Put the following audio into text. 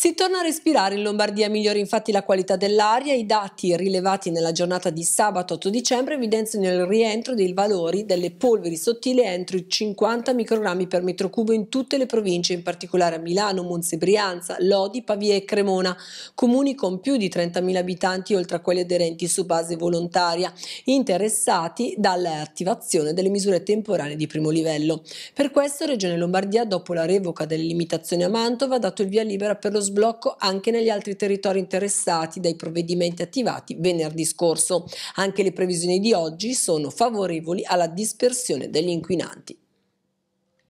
Si torna a respirare in Lombardia, migliora infatti la qualità dell'aria. I dati rilevati nella giornata di sabato 8 dicembre evidenziano il rientro dei valori delle polveri sottili entro i 50 microgrammi per metro cubo in tutte le province, in particolare a Milano, Monsebrianza, Lodi, Pavia e Cremona, comuni con più di 30.000 abitanti oltre a quelli aderenti su base volontaria, interessati dall'attivazione delle misure temporanee di primo livello. Per questo Regione Lombardia, dopo la revoca delle limitazioni a Mantova, ha dato il via libera per lo sblocco anche negli altri territori interessati dai provvedimenti attivati venerdì scorso. Anche le previsioni di oggi sono favorevoli alla dispersione degli inquinanti.